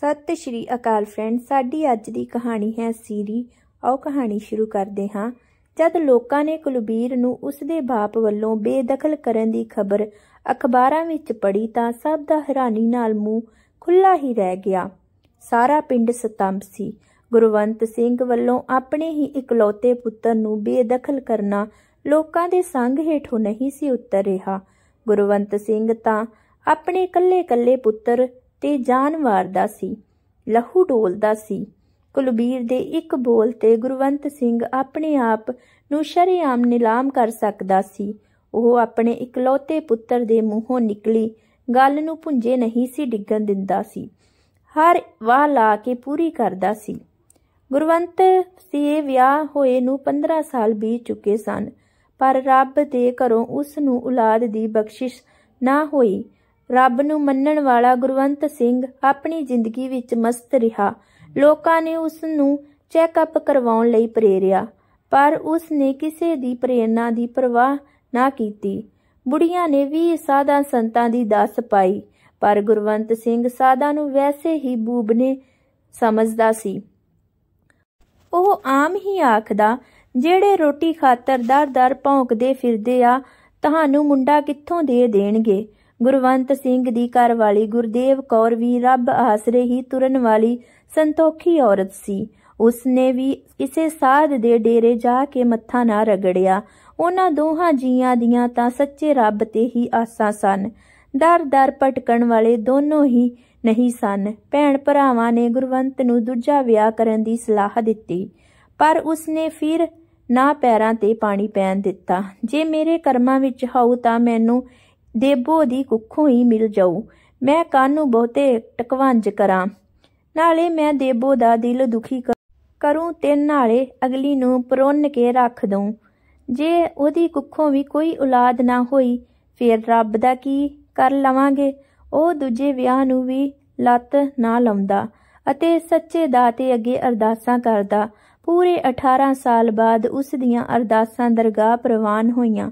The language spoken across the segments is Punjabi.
ਸਤਿ ਸ਼੍ਰੀ ਅਕਾਲ ਫਰੈਂਡ ਸਾਡੀ ਅੱਜ ਦੀ ਕਹਾਣੀ ਹੈ ਸੀਰੀ ਆਓ ਕਹਾਣੀ ਸ਼ੁਰੂ ਕਰਦੇ ਹਾਂ ਜਦ ਲੋਕਾਂ ਨੇ ਕੁਲਬੀਰ ਨੂੰ ਉਸ ਦੇ ਬਾਪ ਵੱਲੋਂ ਬੇਦਖਲ ਕਰਨ ਦੀ ਖਬਰ ਅਖਬਾਰਾਂ ਵਿੱਚ ਪੜ੍ਹੀ ਤਾਂ ਸਭ ਦਾ ਹੈਰਾਨੀ ਨਾਲ ਮੂੰਹ ਖੁੱਲਾ ਹੀ ਰਹਿ ਗਿਆ ਸਾਰਾ ਪਿੰਡ ਸਤੰਭ ਸੀ ਗੁਰਵੰਤ ਸਿੰਘ ਵੱਲੋਂ ਆਪਣੇ ਹੀ ਇਕਲੌਤੇ ਪੁੱਤਰ ਨੂੰ ਬੇਦਖਲ ਕਰਨਾ ਲੋਕਾਂ ਦੇ ਸੰਗ ਹੇਠੋਂ ਨਹੀਂ ਸੀ ਉਤਰ ਰਿਹਾ ਗੁਰਵੰਤ ਸਿੰਘ ਤਾਂ ਆਪਣੇ ਕੱਲੇ-ਕੱਲੇ ਪੁੱਤਰ ਤੇ ਜਾਨ ਦਾ ਸੀ ਲਹੂ ਡੋਲਦਾ ਸੀ ਕੁਲਬੀਰ ਦੇ ਇੱਕ ਬੋਲ ਤੇ ਗੁਰਵੰਤ ਸਿੰਘ ਆਪਣੇ ਆਪ ਨੂੰ ਸ਼ਰਿਆਮ ਨਿਲਾਮ ਕਰ ਸਕਦਾ ਸੀ ਉਹ ਆਪਣੇ ਇਕਲੌਤੇ ਪੁੱਤਰ ਦੇ ਮੂੰਹੋਂ ਨਿਕਲੀ ਗੱਲ ਨੂੰ ਪੁੰਝੇ ਨਹੀਂ ਸੀ ਡਿੱਗਣ ਦਿੰਦਾ ਸੀ ਹਰ ਵਾਹ ਲਾ ਕੇ ਪੂਰੀ ਕਰਦਾ ਸੀ ਗੁਰਵੰਤ ਸੀ ਵਿਆਹ ਹੋਏ ਨੂੰ 15 ਸਾਲ ਬੀਤ ਚੁੱਕੇ ਸਨ ਪਰ ਰੱਬ ਦੇ ਘਰੋਂ ਉਸ ਨੂੰ ਔਲਾਦ ਦੀ ਬਖਸ਼ਿਸ਼ ਨਾ ਹੋਈ ਰੱਬ ਨੂੰ ਮੰਨਣ ਵਾਲਾ ਗੁਰਵੰਤ ਸਿੰਘ ਆਪਣੀ ਜ਼ਿੰਦਗੀ ਵਿੱਚ ਮਸਤ ਰਿਹਾ ਲੋਕਾਂ ਨੇ ਉਸ ਨੂੰ ਚੈੱਕਅਪ ਕਰਵਾਉਣ ਲਈ ਪ੍ਰੇਰਿਆ ਪਰ ਉਸ ਨੇ ਕਿਸੇ ਦੀ ਪ੍ਰੇਰਣਾ ਦੀ ਪਰਵਾਹ ਨਾ ਕੀਤੀ ਬੁੜੀਆਂ ਨੇ ਵੀ ਸਾਧਾਂ ਸੰਤਾਂ ਦੀ ਦਾਸ ਪਾਈ ਪਰ ਗੁਰਵੰਤ ਸਿੰਘ ਸਾਧਾਂ ਨੂੰ ਵੈਸੇ ਹੀ ਬੂਬਨੇ ਸਮਝਦਾ ਸੀ ਉਹ ਆਮ ਹੀ ਆਖਦਾ ਜਿਹੜੇ ਰੋਟੀ ਖਾਤਰ ਦਰ ਦਰ ਭੌਂਕਦੇ ਫਿਰਦੇ ਆ ਤੁਹਾਨੂੰ ਮੁੰਡਾ ਕਿੱਥੋਂ ਦੇ ਦੇਣਗੇ ਗੁਰਵੰਤ ਸਿੰਘ ਦੀ ਘਰ ਵਾਲੀ ਗੁਰਦੇਵ ਕੌਰ ਵੀ ਰੱਬ ਆਸਰੇ ਹੀ ਤੁਰਨ ਵਾਲੀ ਸੰਤੋਖੀ ਔਰਤ ਸੀ ਉਸਨੇ ਵੀ ਕਿਸੇ ਸਾਧ ਦੇ ਡੇਰੇ ਜਾ ਕੇ ਮੱਥਾ ਨਾ ਰਗੜਿਆ ਉਹਨਾਂ ਦੋਹਾਂ ਜੀਆਂ ਦੀਆਂ ਤਾਂ ਸੱਚੇ ਰੱਬ ਤੇ ਹੀ ਆਸਾਂ ਸਨ ਦਰ-ਦਰ ਪਟਕਣ ਵਾਲੇ ਦੋਨੋਂ ਹੀ ਨਹੀਂ ਸਨ ਭੈਣ ਭਰਾਵਾਂ ਨੇ ਗੁਰਵੰਤ ਨੂੰ ਦੂਜਾ ਵਿਆਹ ਕਰਨ ਦੀ ਸਲਾਹ ਦਿੱਤੀ ਪਰ ਉਸਨੇ ਫਿਰ ਨਾ ਪੈਰਾਂ ਤੇ ਪਾਣੀ ਪੈਣ ਦਿੱਤਾ ਜੇ ਮੇਰੇ ਕਰਮਾਂ ਵਿੱਚ ਹਉ ਤਾਂ ਮੈਨੂੰ ਦੇਬੋ ਦੀ ਕੁੱਖੋਂ ਹੀ ਮਿਲ ਜਾਊ ਮੈਂ ਕਾਨੂੰ ਬਹੁਤੇ ਟਕਵੰਜ ਕਰਾਂ ਨਾਲੇ ਮੈਂ ਦੇਬੋ ਦਾ ਦਿਲ ਦੁਖੀ ਕਰੂੰ ਤੇ ਨਾਲੇ ਅਗਲੀ ਨੂੰ ਪਰੋਨ ਕੇ ਰੱਖ ਦਊ ਜੇ ਉਹਦੀ ਕੁੱਖੋਂ ਵੀ ਕੋਈ ਔਲਾਦ ਨਾ ਹੋਈ ਫੇਰ ਰੱਬ ਦਾ ਕੀ ਕਰ ਲਵਾਂਗੇ ਉਹ ਦੂਜੇ ਵਿਆਹ ਨੂੰ ਵੀ ਲੱਤ ਨਾ ਲਾਉਂਦਾ ਅਤੇ ਸੱਚੇ ਦਾਤੇ ਅੱਗੇ ਅਰਦਾਸਾਂ ਕਰਦਾ ਪੂਰੇ 18 ਸਾਲ ਬਾਅਦ ਉਸ ਦੀਆਂ ਅਰਦਾਸਾਂ ਦਰਗਾਹ ਪ੍ਰਵਾਨ ਹੋਈਆਂ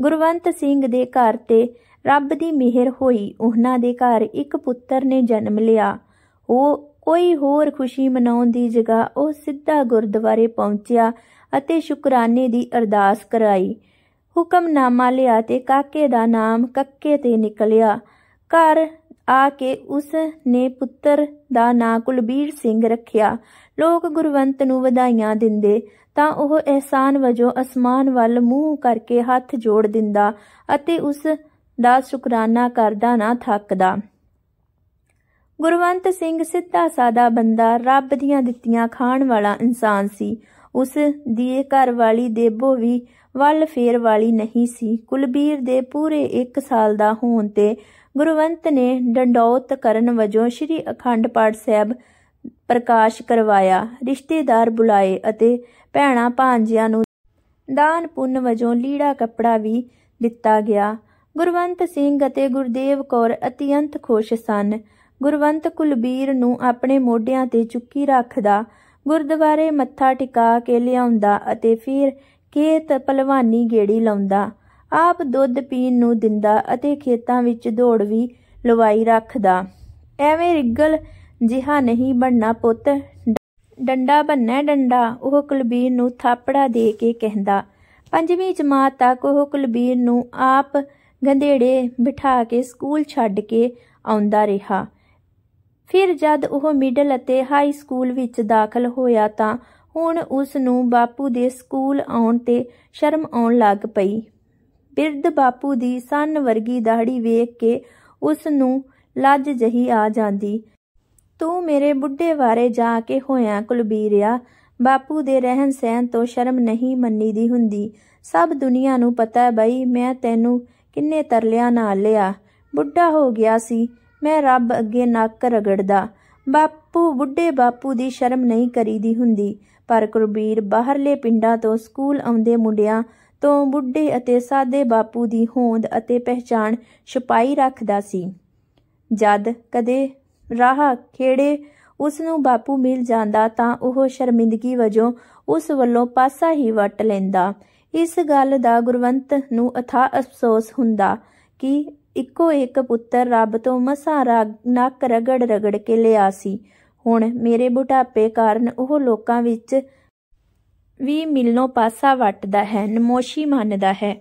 ਗੁਰਵੰਤ ਸਿੰਘ ਦੇ ਘਰ ਤੇ ਰੱਬ ਦੀ ਮਿਹਰ ਹੋਈ ਉਹਨਾਂ ਦੇ ਘਰ ਇੱਕ ਪੁੱਤਰ ਨੇ ਜਨਮ ਲਿਆ ਉਹ ਕੋਈ ਹੋਰ ਖੁਸ਼ੀ ਮਨਾਉਣ ਦੀ ਜਗ੍ਹਾ ਉਹ ਸਿੱਧਾ ਗੁਰਦੁਆਰੇ ਪਹੁੰਚਿਆ ਅਤੇ ਸ਼ੁਕਰਾਨੇ ਦੀ ਅਰਦਾਸ ਕਰਾਈ ਹੁਕਮਨਾਮਾ ਲਿਆ ਤੇ ਕਾਕੇ ਦਾ ਨਾਮ ਕੱਕੇ ਤੇ ਨਿਕਲਿਆ ਘਰ ਆ ਕੇ ਉਸ ਨੇ ਪੁੱਤਰ ਦਾ ਨਾਂ ਕੁਲਬੀਰ ਸਿੰਘ ਰੱਖਿਆ ਲੋਕ ਗੁਰਵੰਤ ਨੂੰ ਵਧਾਈਆਂ ਦਿੰਦੇ ਤਾਂ ਉਹ ਇਹਸਾਨ ਵਜੋਂ ਅਸਮਾਨ ਵੱਲ ਮੂੰਹ ਕਰਕੇ ਹੱਥ ਜੋੜ ਦਿੰਦਾ ਅਤੇ ਉਸ ਦਾ ਸ਼ੁਕਰਾਨਾ ਕਰਦਾ ਨਾ ਥੱਕਦਾ ਗੁਰਵੰਤ ਸਿੰਘ ਸਿੱਧਾ ਸਾਦਾ ਬੰਦਾ ਰੱਬ ਦੀਆਂ ਦਿੱਤੀਆਂ ਖਾਣ ਵਾਲਾ ਇਨਸਾਨ ਸੀ ਉਸ ਦੀ ਘਰ ਵਾਲੀ ਦੇਬੋ ਵੀ ਵੱਲ ਫੇਰ ਵਾਲੀ ਨਹੀਂ ਸੀ ਕੁਲਬੀਰ ਦੇ ਪੂਰੇ 1 ਸਾਲ ਦਾ ਹੋਣ ਤੇ ਗੁਰਵੰਤ ਨੇ ਡੰਡੌਤ ਕਰਨ ਵਜੋਂ ਸ੍ਰੀ ਅਖੰਡ ਪਾਠ ਸਾਹਿਬ ਪ੍ਰਕਾਸ਼ ਕਰਵਾਇਆ ਰਿਸ਼ਤੇਦਾਰ ਬੁਲਾਏ ਅਤੇ ਭੈਣਾ ਭਾਂਜਿਆਂ ਨੂੰ ਦਾਨ ਪੁੰਨ ਵਜੋਂ ਲੀੜਾ ਕੱਪੜਾ ਵੀ ਦਿੱਤਾ ਗਿਆ ਗੁਰਵੰਤ ਸਿੰਘ ਅਤੇ ਗੁਰਦੇਵ ਕੌਰ ਅਤਿਅੰਤ ਖੁਸ਼ ਸਨ ਗੁਰਵੰਤ ਕੁਲਬੀਰ ਨੂੰ ਆਪਣੇ ਮੋਢਿਆਂ ਤੇ ਚੁੱਕੀ ਰੱਖਦਾ ਗੁਰਦੁਆਰੇ ਮੱਥਾ ਟਿਕਾ ਕੇ ਲਿਆਉਂਦਾ ਅਤੇ ਫਿਰ ਖੇਤ ਪਲਵਾਨੀ ਗੇੜੀ ਲਾਉਂਦਾ ਆਪ ਦੁੱਧ ਪੀਣ ਨੂੰ ਦਿੰਦਾ ਅਤੇ ਖੇਤਾਂ ਵਿੱਚ ਦੌੜ ਵੀ ਲਵਾਈ ਰੱਖਦਾ ਐਵੇਂ ਰਿੱਗਲ ਜਿਹਾ ਨਹੀਂ ਬਣਨਾ ਪੁੱਤ ਡੰਡਾ ਬੰਨੈ ਡੰਡਾ ਉਹ ਕੁਲਬੀਰ ਨੂੰ ਥਾਪੜਾ ਦੇ ਕੇ ਕਹਿੰਦਾ ਪੰਜਵੀਂ ਜਮਾਤ ਤੱਕ ਉਹ ਕੁਲਬੀਰ ਨੂੰ ਆਪ ਗੰਧੇੜੇ ਬਿਠਾ ਕੇ ਸਕੂਲ ਛੱਡ ਕੇ ਆਉਂਦਾ ਰਿਹਾ ਫਿਰ ਜਦ ਉਹ ਮਿਡਲ ਅਤੇ ਹਾਈ ਸਕੂਲ ਵਿੱਚ ਦਾਖਲ ਹੋਇਆ ਤਾਂ ਹੁਣ ਉਸ ਨੂੰ ਬਾਪੂ ਦੇ ਸਕੂਲ ਆਉਣ ਤੇ ਸ਼ਰਮ ਆਉਣ ਲੱਗ ਪਈ ਬਿਰਧ ਬਾਪੂ ਦੀ ਸੰਨ ਵਰਗੀ ਦਾੜੀ ਵੇਖ ਕੇ ਉਸ ਨੂੰ ਲੱਜ ਜਹੀ ਆ ਜਾਂਦੀ ਤੂੰ ਮੇਰੇ ਬੁੱਢੇ ਵਾਰੇ ਜਾ ਕੇ ਹੋਇਆ ਕੁਲਬੀਰਿਆ ਬਾਪੂ ਦੇ ਰਹਿਣ ਸਹਿਣ ਤੋਂ ਸ਼ਰਮ ਨਹੀਂ ਮੰਨੀ ਦੀ ਹੁੰਦੀ ਸਭ ਦੁਨੀਆ ਨੂੰ ਪਤਾ ਬਈ ਮੈਂ ਤੈਨੂੰ ਕਿੰਨੇ ਤਰਲਿਆਂ ਨਾਲ ਲਿਆ ਬੁੱਢਾ ਹੋ ਗਿਆ ਸੀ ਮੈਂ ਰੱਬ ਅੱਗੇ ਨੱਕ ਰਗੜਦਾ ਬਾਪੂ ਬੁੱਢੇ ਬਾਪੂ ਦੀ ਸ਼ਰਮ ਨਹੀਂ ਕਰੀਦੀ ਹੁੰਦੀ ਪਰ ਕੁਰਬੀਰ ਬਾਹਰਲੇ ਪਿੰਡਾਂ ਤੋਂ ਸਕੂਲ ਆਉਂਦੇ ਮੁੰਡਿਆਂ ਤੋਂ ਬੁੱਢੇ ਅਤੇ ਸਾਦੇ ਬਾਪੂ ਦੀ ਹੋਂਦ ਅਤੇ ਪਹਿਚਾਣ ਛੁਪਾਈ ਰੱਖਦਾ ਸੀ ਜਦ ਕਦੇ ਰਾਹ ਖੇੜੇ ਉਸ ਨੂੰ ਬਾਪੂ ਮਿਲ ਜਾਂਦਾ ਤਾਂ ਉਹ ਸ਼ਰਮਿੰਦਗੀ ਵਜੋਂ ਉਸ ਵੱਲੋਂ ਪਾਸਾ ਹੀ ਵਟ ਲੈਂਦਾ ਇਸ ਗੱਲ ਦਾ ਗੁਰਵੰਤ ਨੂੰ ਅਥਾ ਅਫਸੋਸ ਹੁੰਦਾ ਕਿ ਇੱਕੋ ਇੱਕ ਪੁੱਤਰ ਰੱਬ ਤੋਂ ਮਸਾਰਾ ਨੱਕ ਰਗੜ ਰਗੜ ਕੇ ਲਿਆ ਸੀ ਹੁਣ ਮੇਰੇ ਬੁਢਾਪੇ ਕਾਰਨ ਉਹ ਲੋਕਾਂ ਵਿੱਚ ਵੀ ਮਿਲਨੋਂ ਪਾਸਾ ਵੱਟਦਾ ਹੈ ਨਮੋਸ਼ੀ ਮੰਨਦਾ ਹੈ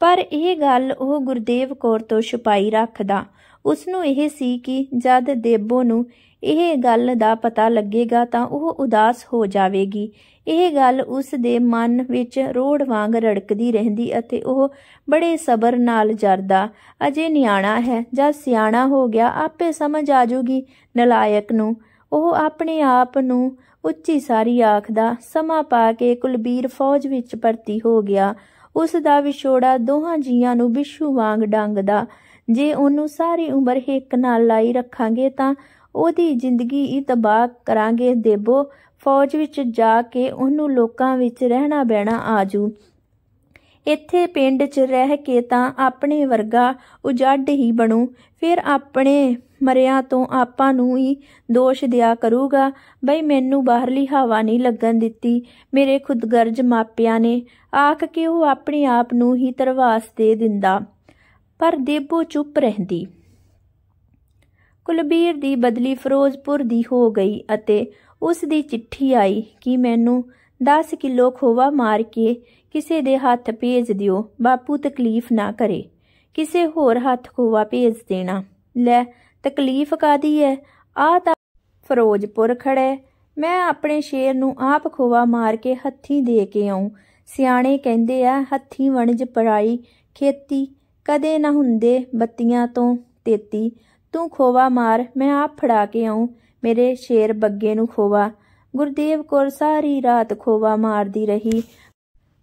ਪਰ ਇਹ ਗੱਲ ਉਹ ਗੁਰਦੇਵ ਕੌਰ ਤੋਂ ਛੁਪਾਈ ਰੱਖਦਾ ਉਸ ਨੂੰ ਇਹ ਸੀ ਕਿ ਜਦ ਦੇਬੋ ਨੂੰ ਇਹ ਗੱਲ ਦਾ ਪਤਾ ਲੱਗੇਗਾ ਤਾਂ ਉਹ ਉਦਾਸ ਹੋ ਜਾਵੇਗੀ ਇਹ ਗੱਲ ਉਸ ਦੇ ਮਨ ਵਿੱਚ ਰੋੜ ਵਾਂਗ ਰੜਕਦੀ ਰਹਿੰਦੀ ਅਤੇ ਉਹ ਬੜੇ ਸਬਰ ਨਾਲ ਜਰਦਾ ਅਜੇ ਨਿਆਣਾ ਹੈ ਜਦ ਸਿਆਣਾ ਹੋ ਗਿਆ ਆਪੇ ਸਮਝ ਆ ਜਾਊਗੀ ਨਲਾਇਕ ਨੂੰ ਉਹ ਆਪਣੇ ਆਪ ਨੂੰ ਉੱਚੀ ਸਾਰੀ ਆਖਦਾ ਸਮਾਂ ਪਾ ਕੇ ਕੁਲਬੀਰ ਫੌਜ ਵਿੱਚ ਭਰਤੀ ਹੋ ਗਿਆ ਉਸ ਦਾ ਵਿਛੋੜਾ ਦੋਹਾਂ ਜੀਆਂ ਨੂੰ ਵਿਸ਼ੂ ਵਾਂਗ ਡੰਗਦਾ ਜੇ ਉਹਨੂੰ ਸਾਰੀ ਉਮਰ ਇੱਕ ਨਾਲ ਲਾਈ ਰੱਖਾਂਗੇ ਤਾਂ ਉਹਦੀ ਜ਼ਿੰਦਗੀ ਹੀ ਤਬਾਹ ਕਰਾਂਗੇ ਦੇਬੋ ਫੌਜ ਵਿੱਚ ਜਾ ਕੇ ਉਹਨੂੰ ਲੋਕਾਂ ਵਿੱਚ ਰਹਿਣਾ ਬਹਿਣਾ ਆਜੂ ਇੱਥੇ ਪਿੰਡ 'ਚ ਰਹਿ ਕੇ ਤਾਂ ਆਪਣੇ ਵਰਗਾ ਉਜੜ ਹੀ ਬਣੂ ਫਿਰ ਆਪਣੇ ਮਰਿਆਂ ਤੋਂ ਆਪਾਂ ਨੂੰ ਹੀ ਦੋਸ਼ ਦਿਆ ਕਰੂਗਾ ਬਈ ਮੈਨੂੰ ਬਾਹਰਲੀ ਹਵਾ ਨਹੀਂ ਲੱਗਣ ਦਿੱਤੀ ਮੇਰੇ ਖੁਦਗਰਜ ਮਾਪਿਆਂ ਨੇ ਆਖ ਕਿ ਉਹ ਆਪਣੇ ਆਪ ਨੂੰ ਹੀ ਤਰਵਾਸ ਦੇ ਦਿੰਦਾ ਪਰ ਦੇਬੋ ਚੁੱਪ ਰਹਿੰਦੀ ਕੁਲਬੀਰ ਦੀ ਬਦਲੀ ਫਿਰੋਜ਼ਪੁਰ ਦੀ ਹੋ ਗਈ ਅਤੇ ਉਸ ਦੀ ਚਿੱਠੀ ਆਈ ਕਿ ਮੈਨੂੰ 10 ਕਿਲੋ ਖੋਵਾ ਮਾਰ ਕੇ ਕਿਸੇ ਦੇ ਹੱਥ ਭੇਜ ਦਿਓ ਬਾਪੂ ਤਕਲੀਫ ਨਾ ਕਰੇ ਕਿਸੇ ਹੋਰ ਹੱਥ ਖੋਵਾ ਭੇਜ ਦੇਣਾ ਲੈ ਤਕਲੀਫ ਕਾਦੀ ਹੈ ਆ ਤਾਂ ਫਿਰੋਜ਼ਪੁਰ ਖੜੇ ਮੈਂ ਆਪਣੇ ਸ਼ੇਰ ਨੂੰ ਆਪ ਖੋਵਾ ਮਾਰ ਕੇ ਹੱਥੀ ਦੇ ਕੇ ਆਉਂ ਸਿਆਣੇ ਕਹਿੰਦੇ ਆ ਹੱਥੀ ਵਣਜ ਪਰਾਈ ਖੇਤੀ ਕਦੇ ਨਾ ਹੁੰਦੇ ਬੱਤੀਆਂ ਤੋਂ ਤੇਤੀ ਤੂੰ ਖੋਵਾ ਮਾਰ ਮੈਂ ਆਪ ਫੜਾ ਕੇ ਆਉ ਮੇਰੇ ਸ਼ੇਰ ਬੱਗੇ ਨੂੰ ਖੋਵਾ ਗੁਰਦੇਵ ਕੋਰ ਸਾਰੀ ਰਾਤ ਖੋਵਾ ਮਾਰਦੀ ਰਹੀ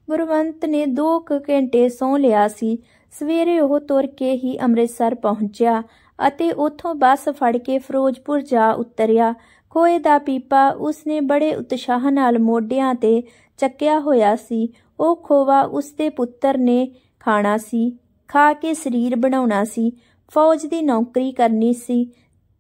ਗੁਰਵੰਤ ਨੇ 2 ਘੰਟੇ ਸੌਂ ਲਿਆ ਸੀ ਸਵੇਰੇ ਉਹ ਤੁਰ ਕੇ ਹੀ ਅੰਮ੍ਰਿਤਸਰ ਪਹੁੰਚਿਆ ਅਤੇ ਉਥੋਂ ਬੱਸ ਫੜ ਕੇ ਫਿਰੋਜ਼ਪੁਰ ਜਾ ਉਤਰਿਆ ਕੋਏ ਦਾ ਪੀਪਾ ਉਸਨੇ ਬੜੇ ਉਤਸ਼ਾਹ ਨਾਲ ਮੋਢਿਆਂ ਤੇ ਚੱਕਿਆ ਹੋਇਆ ਸੀ ਉਹ ਖੋਵਾ ਉਸਦੇ ਪੁੱਤਰ ਨੇ ਖਾਣਾ ਸੀ ਖਾ ਕੇ ਸਰੀਰ ਬਣਾਉਣਾ ਸੀ ਫੌਜ ਦੀ ਨੌਕਰੀ ਕਰਨੀ ਸੀ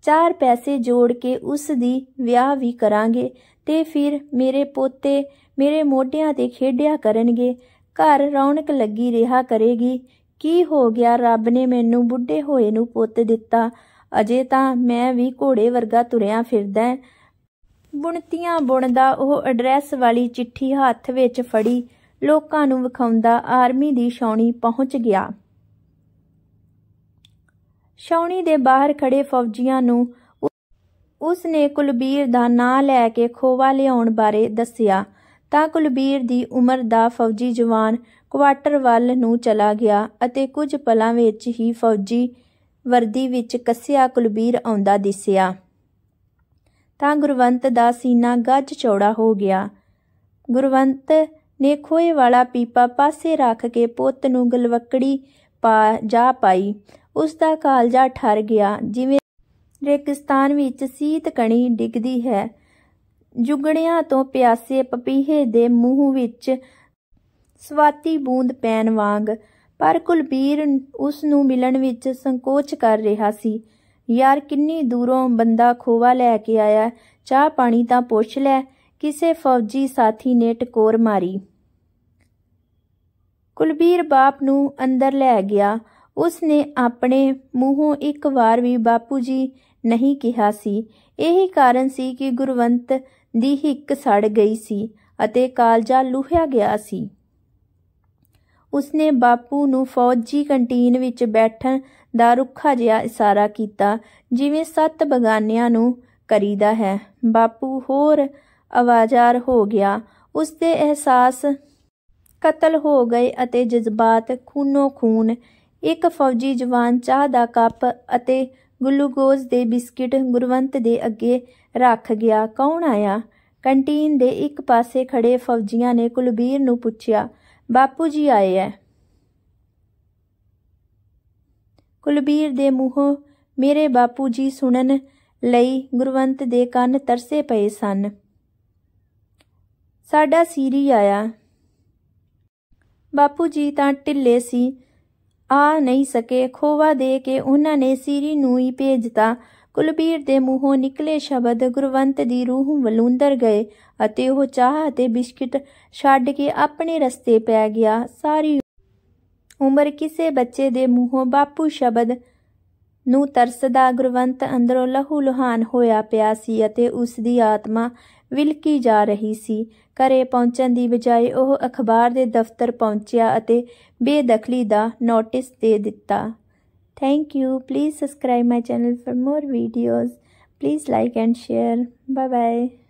ਚਾਰ ਪੈਸੇ ਜੋੜ ਕੇ ਉਸ ਦੀ ਵਿਆਹ ਵੀ ਕਰਾਂਗੇ ਤੇ ਫਿਰ ਮੇਰੇ ਪੋਤੇ ਮੇਰੇ ਮੋਢਿਆਂ ਤੇ ਖੇਡਿਆ ਕਰਨਗੇ ਘਰ ਰੌਣਕ ਲੱਗੀ ਰਿਹਾ ਕਰੇਗੀ ਕੀ ਹੋ ਗਿਆ ਰੱਬ ਨੇ ਮੈਨੂੰ ਬੁੱਢੇ ਹੋਏ ਨੂੰ ਪੁੱਤ ਦਿੱਤਾ ਅਜੇ ਤਾਂ ਮੈਂ ਵੀ ਘੋੜੇ ਵਰਗਾ ਤੁਰਿਆ ਫਿਰਦਾ ਬੁਣਤੀਆਂ ਬੁਣਦਾ ਉਹ ਐਡਰੈਸ ਵਾਲੀ ਚਿੱਠੀ ਹੱਥ ਵਿੱਚ ਫੜੀ ਲੋਕਾਂ ਨੂੰ ਵਿਖਾਉਂਦਾ ਆਰਮੀ ਦੀ ਛਾਉਣੀ ਪਹੁੰਚ ਗਿਆ ਛੌਣੀ ਦੇ ਬਾਹਰ ਖੜੇ ਫੌਜੀਆਂ ਨੂੰ ਉਸ ਨੇ ਕੁਲਬੀਰ ਦਾ ਨਾਂ ਲੈ ਕੇ ਖੋਵਾ ਲਿਆਉਣ ਬਾਰੇ ਦੱਸਿਆ ਤਾਂ ਕੁਲਬੀਰ ਦੀ ਉਮਰ ਦਾ ਫੌਜੀ ਜਵਾਨ ਕੁਆਟਰ ਵੱਲ ਨੂੰ ਚਲਾ ਗਿਆ ਅਤੇ ਕੁਝ ਪਲਾਂ ਵਿੱਚ ਹੀ ਫੌਜੀ ਵਰਦੀ ਵਿੱਚ ਕੱਸਿਆ ਕੁਲਬੀਰ ਆਉਂਦਾ ਦਿਸਿਆ ਤਾਂ ਗੁਰਵੰਤ ਦਾ ਸੀਨਾ ਗੱਜ ਚੌੜਾ ਹੋ ਗਿਆ ਗੁਰਵੰਤ ਨੇ ਖੋਏ ਵਾਲਾ ਪੀਪਾ ਪਾਸੇ ਰੱਖ ਕੇ ਪੁੱਤ ਨੂੰ ਗਲਵਕੜੀ ਪਾ ਜਾ ਪਾਈ ਉਸ ਦਾ ਕਾਲਜਾ ਠਰ ਗਿਆ ਜਿਵੇਂ ਰੇਗਿਸਤਾਨ ਵਿੱਚ ਸੀਤ ਕਣੀ ਡਿੱਗਦੀ ਹੈ ਜੁਗਣਿਆਂ ਤੋਂ ਪਿਆਸੇ ਪਪੀਹੇ ਦੇ ਮੂੰਹ ਵਿੱਚ ਸਵਾਤੀ ਬੂੰਦ ਪੈਣ ਵਾਂਗ ਪਰ ਕੁਲਬੀਰ ਉਸ ਨੂੰ ਮਿਲਣ ਵਿੱਚ ਸੰਕੋਚ ਕਰ ਰਿਹਾ ਸੀ ਯਾਰ ਕਿੰਨੀ ਦੂਰੋਂ ਬੰਦਾ ਖੋਵਾ ਲੈ ਕੇ ਆਇਆ ਚਾਹ ਪਾਣੀ ਤਾਂ ਪੁੱਛ ਲੈ ਕਿਸੇ ਫੌਜੀ ਸਾਥੀ ਨੇ ਟਕੋਰ ਮਾਰੀ ਕੁਲਬੀਰ ਬਾਪ ਨੂੰ ਅੰਦਰ ਲੈ ਗਿਆ ਉਸ ਨੇ ਆਪਣੇ ਮੂੰਹੋਂ ਇੱਕ ਵਾਰ ਵੀ ਬਾਪੂ ਜੀ ਨਹੀਂ ਕਿਹਾ ਸੀ ਇਹੀ ਕਾਰਨ ਸੀ ਕਿ ਗੁਰਵੰਤ ਦੀ ਹਿੱਕ ਸੜ ਗਈ ਸੀ ਅਤੇ ਕਾਲਜਾ ਲੁਹਿਆ ਗਿਆ ਸੀ ਉਸਨੇ ਬਾਪੂ ਨੂੰ ਫੌਜੀ ਕੰਟੀਨ ਵਿੱਚ ਬੈਠਣ ਦਾ ਰੁੱਖਾ ਜਿਹਾ ਇਸ਼ਾਰਾ ਕੀਤਾ ਜਿਵੇਂ ਸੱਤ ਬਗਾਨਿਆਂ ਨੂੰ ਕਰੀਦਾ ਹੈ ਬਾਪੂ ਹੋਰ ਆਵਾਜ਼ਾਰ ਹੋ ਗਿਆ ਉਸਦੇ ਅਹਿਸਾਸ ਕਤਲ ਹੋ ਗਏ ਅਤੇ ਜਜ਼ਬਾਤ ਖੂਨੋ ਖੂਨ ਇੱਕ ਫੌਜੀ ਜਵਾਨ ਚਾਹ ਦਾ ਕੱਪ ਅਤੇ ਗਲੂਕੋਜ਼ ਦੇ ਬਿਸਕਿਟ ਗੁਰਵੰਤ ਦੇ ਅੱਗੇ ਰੱਖ ਗਿਆ ਕੌਣ ਆਇਆ ਕੰਟੀਨ ਦੇ ਇੱਕ ਪਾਸੇ ਖੜੇ ਫੌਜੀਆਂ ਨੇ ਕੁਲਬੀਰ ਨੂੰ ਪੁੱਛਿਆ ਬਾਪੂ ਜੀ ਆਏ ਐ ਕੁਲਬੀਰ ਦੇ ਮੂੰਹੋਂ ਮੇਰੇ ਬਾਪੂ ਜੀ ਸੁਣਨ ਲਈ ਗੁਰਵੰਤ ਦੇ ਕੰਨ ਤਰਸੇ ਪਏ ਸਨ ਸਾਡਾ ਸੀਰੀ ਆਇਆ ਬਾਪੂ ਜੀ ਤਾਂ ਢਿੱਲੇ ਸੀ ਆ ਨਹੀਂ ਸਕੇ ਖੋਵਾ ਦੇ ਕੇ ਉਹਨਾਂ ਨੇ ਸੀਰੀ ਨੂੰ ਹੀ ਭੇਜਤਾ ਕੁਲਬੀਰ ਦੇ ਮੂੰਹੋਂ ਨਿਕਲੇ ਸ਼ਬਦ ਗੁਰਵੰਤ ਦੀ ਰੂਹ ਵਲੂੰਦਰ ਗਏ ਅਤੇ ਉਹ ਚਾਹ ਅਤੇ ਬਿਸਕਟ ਛੱਡ ਕੇ ਆਪਣੇ ਰਸਤੇ ਪੈ ਗਿਆ ਸਾਰੀ ਉਮਰ ਕਿਸੇ ਬੱਚੇ ਦੇ ਮੂੰਹੋਂ ਬਾਪੂ ਸ਼ਬਦ ਨੂੰ ਤਰਸਦਾ ਗੁਰਵੰਤ ਅੰਦਰੋਂ ਲਹੂ ਲੁਹਾਨ ਹੋਇਆ ਪਿਆ ਸੀ ਅਤੇ ਉਸ ਦੀ ਆਤਮਾ ਵਿਲਕੀ ਜਾ ਰਹੀ ਸੀ ਘਰੇ ਪਹੁੰਚਣ ਦੀ ਬਜਾਏ ਉਹ ਅਖਬਾਰ ਦੇ ਦਫ਼ਤਰ ਪਹੁੰਚਿਆ ਅਤੇ ਬੇਦਖਲੀ ਦਾ ਨੋਟਿਸ ਦੇ ਦਿੱਤਾ thank you please subscribe my channel for more videos please like and share bye bye